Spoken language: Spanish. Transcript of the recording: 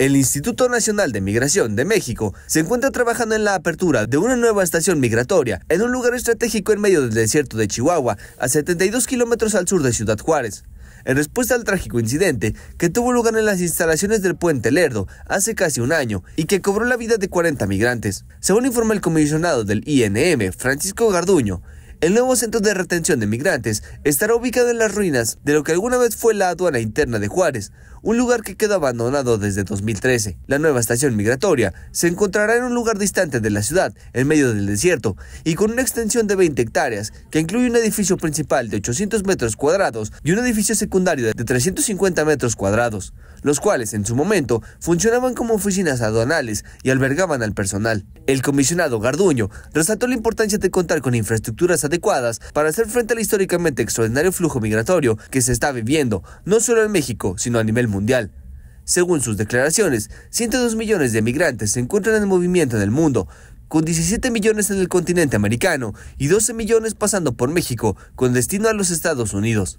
El Instituto Nacional de Migración de México se encuentra trabajando en la apertura de una nueva estación migratoria en un lugar estratégico en medio del desierto de Chihuahua, a 72 kilómetros al sur de Ciudad Juárez. En respuesta al trágico incidente que tuvo lugar en las instalaciones del puente Lerdo hace casi un año y que cobró la vida de 40 migrantes, según informa el comisionado del INM, Francisco Garduño, el nuevo centro de retención de migrantes estará ubicado en las ruinas de lo que alguna vez fue la aduana interna de Juárez, un lugar que quedó abandonado desde 2013. La nueva estación migratoria se encontrará en un lugar distante de la ciudad, en medio del desierto, y con una extensión de 20 hectáreas, que incluye un edificio principal de 800 metros cuadrados y un edificio secundario de 350 metros cuadrados, los cuales en su momento funcionaban como oficinas aduanales y albergaban al personal. El comisionado Garduño resaltó la importancia de contar con infraestructuras adecuadas para hacer frente al históricamente extraordinario flujo migratorio que se está viviendo, no solo en México, sino a nivel mundial. Según sus declaraciones, 102 millones de migrantes se encuentran en movimiento en el mundo, con 17 millones en el continente americano y 12 millones pasando por México con destino a los Estados Unidos.